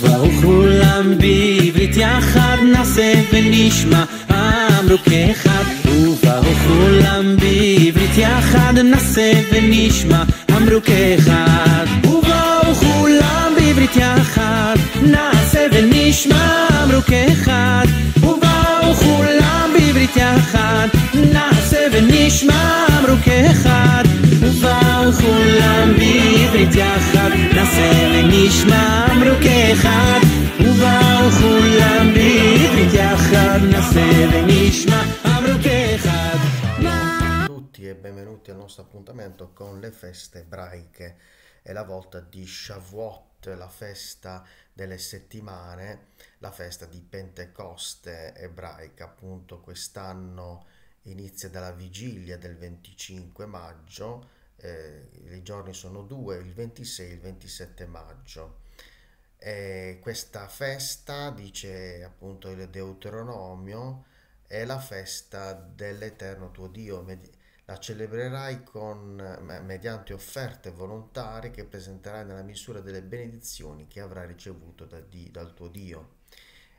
וברוך כולם בעברית יחד נעשה ונשמע אמרו כאחד וברוך כולם בעברית יחד נעשה ונשמע אמרו כאחד וברוך כולם בעברית יחד נעשה ונשמע אמרו כאחד ובאו כולם בעברית יחד נעשה ונשמע אמרו כאחד ובאו כולם בעברית יחד נעשה ונשמע אמרו כאחד Ciao a tutti e benvenuti al nostro appuntamento con le feste ebraiche. È la volta di Shavuot, la festa delle settimane, la festa di Pentecoste ebraica. Appunto, quest'anno inizia dalla vigilia del 25 maggio, eh, i giorni sono due, il 26 e il 27 maggio questa festa, dice appunto il Deuteronomio, è la festa dell'Eterno tuo Dio. La celebrerai con, mediante offerte volontarie che presenterai nella misura delle benedizioni che avrai ricevuto da Dio, dal tuo Dio.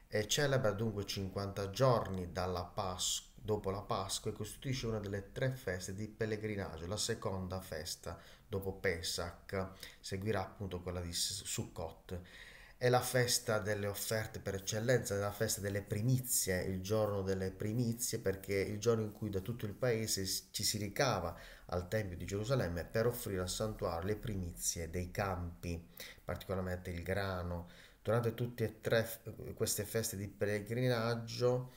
E celebra dunque 50 giorni dalla Pasqua dopo la Pasqua e costituisce una delle tre feste di pellegrinaggio, la seconda festa dopo Pesach, seguirà appunto quella di Sukkot è la festa delle offerte per eccellenza, è la festa delle primizie, il giorno delle primizie perché è il giorno in cui da tutto il paese ci si ricava al Tempio di Gerusalemme per offrire al santuario le primizie dei campi, particolarmente il grano. Durante tutte e tre queste feste di pellegrinaggio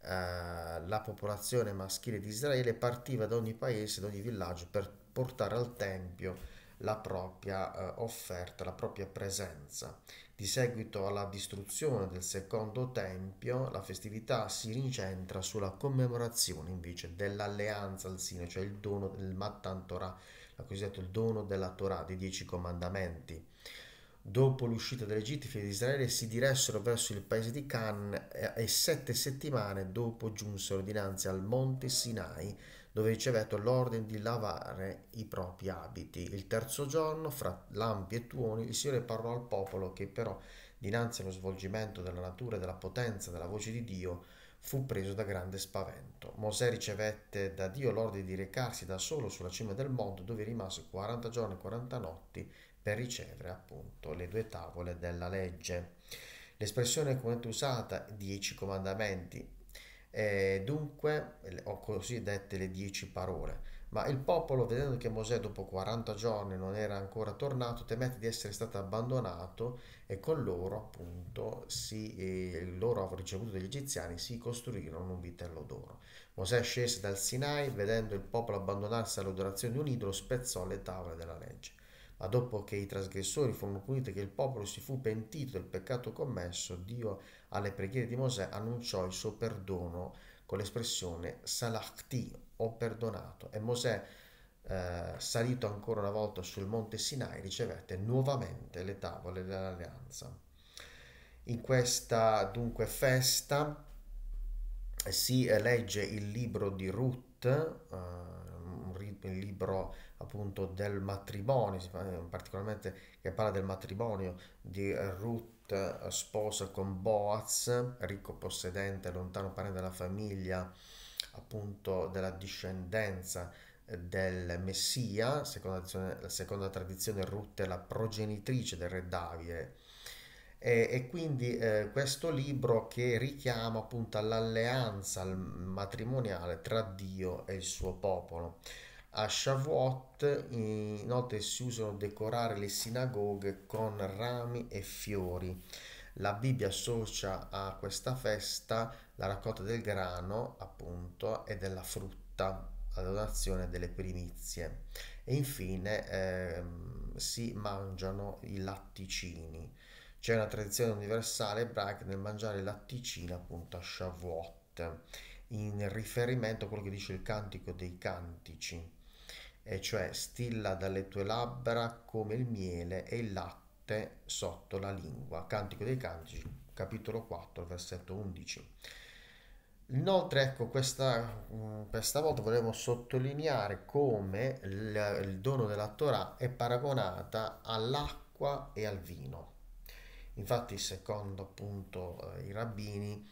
eh, la popolazione maschile di Israele partiva da ogni paese, da ogni villaggio per portare al Tempio la propria eh, offerta, la propria presenza. Di seguito alla distruzione del secondo tempio, la festività si ricentra sulla commemorazione invece dell'alleanza al Sino, cioè il dono del Mattan Torah, la cosiddetta il dono della Torah, dei dieci comandamenti. Dopo l'uscita dell'Egitto, i figli di Israele si diressero verso il paese di Can eh, e sette settimane dopo giunsero dinanzi al monte Sinai, dove ricevette l'ordine di lavare i propri abiti. Il terzo giorno, fra lampi e tuoni, il Signore parlò al popolo che però, dinanzi allo svolgimento della natura e della potenza della voce di Dio, fu preso da grande spavento. Mosè ricevette da Dio l'ordine di recarsi da solo sulla cima del monte dove rimase 40 giorni e 40 notti per ricevere appunto le due tavole della legge. L'espressione comune usata, dieci comandamenti, eh, dunque, ho così dette le dieci parole. Ma il popolo, vedendo che Mosè dopo 40 giorni non era ancora tornato, temette di essere stato abbandonato e con loro, appunto, si, eh, loro loro ricevuto degli egiziani, si costruirono un vitello d'oro. Mosè scese dal Sinai, vedendo il popolo abbandonarsi all'adorazione di un idolo, spezzò le tavole della legge. Ma dopo che i trasgressori furono puniti e che il popolo si fu pentito del peccato commesso, Dio alle preghiere di Mosè annunciò il suo perdono con l'espressione salachti, ho perdonato. E Mosè, eh, salito ancora una volta sul monte Sinai, ricevette nuovamente le tavole dell'alleanza. In questa dunque festa eh, si eh, legge il libro di Ruth, eh, il libro appunto del matrimonio, eh, particolarmente che parla del matrimonio di Ruth eh, sposa con Boaz, ricco possedente, lontano parente della famiglia, appunto della discendenza del Messia, seconda la seconda tradizione Ruth è la progenitrice del re Davide. E, e quindi eh, questo libro che richiama appunto all'alleanza matrimoniale tra Dio e il suo popolo. A Shavuot inoltre si usano decorare le sinagoghe con rami e fiori. La Bibbia associa a questa festa la raccolta del grano, appunto, e della frutta, la donazione delle primizie. E infine eh, si mangiano i latticini. C'è una tradizione universale ebraica nel mangiare latticini appunto a Shavuot, in riferimento a quello che dice il Cantico dei Cantici e cioè stilla dalle tue labbra come il miele e il latte sotto la lingua. Cantico dei Cantici, capitolo 4, versetto 11. Inoltre, ecco, questa, mm, questa volta volevo sottolineare come il, il dono della Torah è paragonata all'acqua e al vino. Infatti, secondo appunto eh, i rabbini,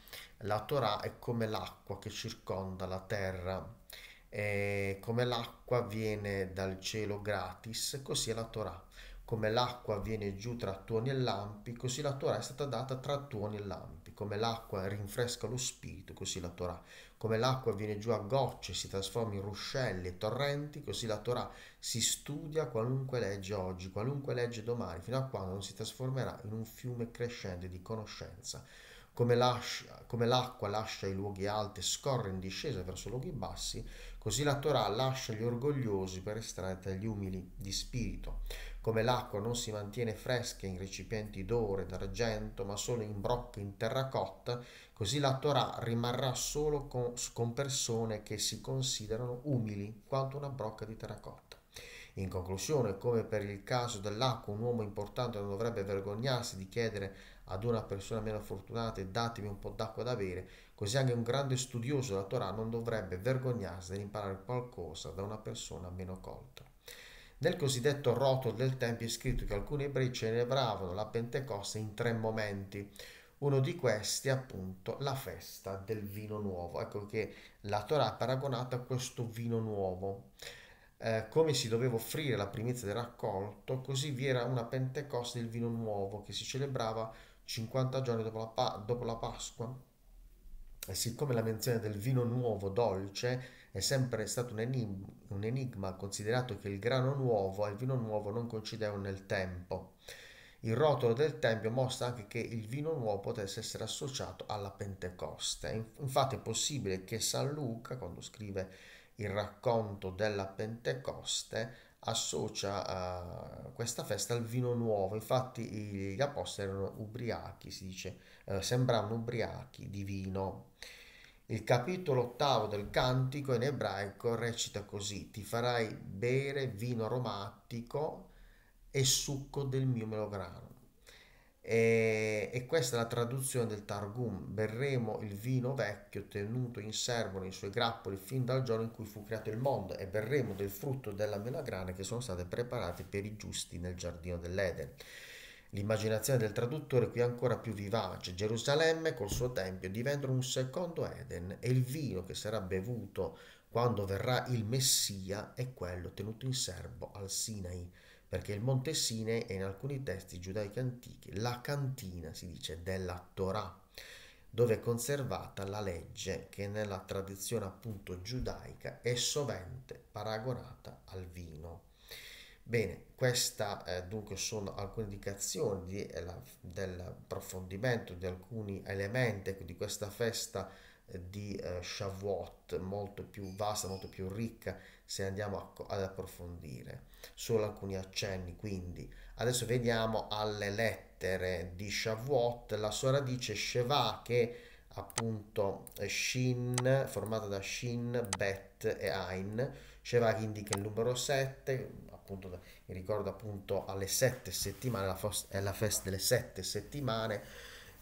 la Torah è come l'acqua che circonda la terra eh, come l'acqua viene dal cielo gratis, così è la Torah. Come l'acqua viene giù tra tuoni e lampi, così la Torah è stata data tra tuoni e lampi. Come l'acqua rinfresca lo spirito, così la Torah. Come l'acqua viene giù a gocce, si trasforma in ruscelli e torrenti, così la Torah si studia qualunque legge oggi, qualunque legge domani, fino a quando non si trasformerà in un fiume crescente di conoscenza come, lascia, come l'acqua lascia i luoghi alti e scorre in discesa verso luoghi bassi, così la Torah lascia gli orgogliosi per estrarre gli umili di spirito. Come l'acqua non si mantiene fresca in recipienti d'oro e d'argento, ma solo in brocche in terracotta, così la Torah rimarrà solo con, con persone che si considerano umili quanto una brocca di terracotta. In conclusione, come per il caso dell'acqua, un uomo importante non dovrebbe vergognarsi di chiedere ad una persona meno fortunata e datemi un po' d'acqua da bere, così anche un grande studioso della Torah non dovrebbe vergognarsi di imparare qualcosa da una persona meno colta. Nel cosiddetto rotolo del Tempio è scritto che alcuni ebrei celebravano la Pentecoste in tre momenti. Uno di questi è appunto la festa del vino nuovo. Ecco che la Torah è paragonata a questo vino nuovo. Eh, come si doveva offrire la primizia del raccolto, così vi era una Pentecoste del vino nuovo che si celebrava 50 giorni dopo la, dopo la Pasqua. E siccome la menzione del vino nuovo dolce è sempre stato un enigma, un enigma considerato che il grano nuovo e il vino nuovo non coincidevano nel tempo. Il rotolo del Tempio mostra anche che il vino nuovo potesse essere associato alla Pentecoste. Infatti è possibile che San Luca, quando scrive il racconto della Pentecoste, associa a questa festa al vino nuovo, infatti gli apostoli erano ubriachi, si dice, eh, sembravano ubriachi di vino. Il capitolo ottavo del cantico in ebraico recita così, ti farai bere vino aromatico e succo del mio melograno. E, e, questa è la traduzione del Targum. Berremo il vino vecchio tenuto in serbo nei suoi grappoli fin dal giorno in cui fu creato il mondo e berremo del frutto della melagrana che sono state preparate per i giusti nel giardino dell'Eden. L'immaginazione del traduttore qui è ancora più vivace. Gerusalemme col suo tempio diventano un secondo Eden e il vino che sarà bevuto quando verrà il Messia è quello tenuto in serbo al Sinai perché il Montesine è in alcuni testi giudaici antichi la cantina, si dice, della Torah, dove è conservata la legge che nella tradizione appunto giudaica è sovente paragonata al vino. Bene, queste eh, dunque sono alcune indicazioni di, eh, la, dell'approfondimento di alcuni elementi ecco, di questa festa di eh, Shavuot molto più vasta, molto più ricca se andiamo a, ad approfondire. Solo alcuni accenni, quindi adesso vediamo alle lettere di Shavuot. La sora dice Sheva che appunto Shin, formata da Shin, Bet e Ain. Sheva che indica il numero 7, appunto mi ricordo appunto alle sette settimane, la è la festa delle sette settimane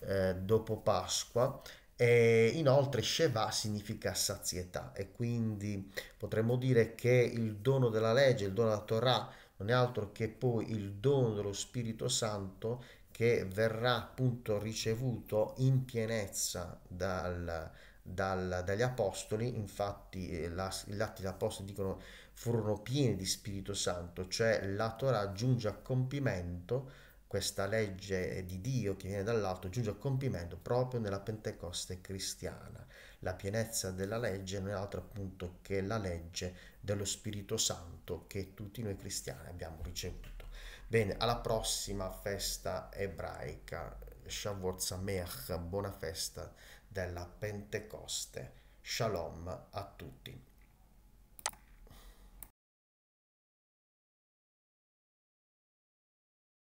eh, dopo Pasqua e inoltre Sheva significa sazietà e quindi potremmo dire che il dono della legge, il dono della Torah non è altro che poi il dono dello Spirito Santo che verrà appunto ricevuto in pienezza dal, dal, dagli apostoli, infatti eh, la, gli atti degli apostoli dicono furono pieni di Spirito Santo, cioè la Torah giunge a compimento questa legge di Dio che viene dall'alto giunge a compimento proprio nella Pentecoste cristiana. La pienezza della legge non è altro appunto che la legge dello Spirito Santo che tutti noi cristiani abbiamo ricevuto. Bene, alla prossima festa ebraica, Shavuot Sameach, buona festa della Pentecoste. Shalom a tutti.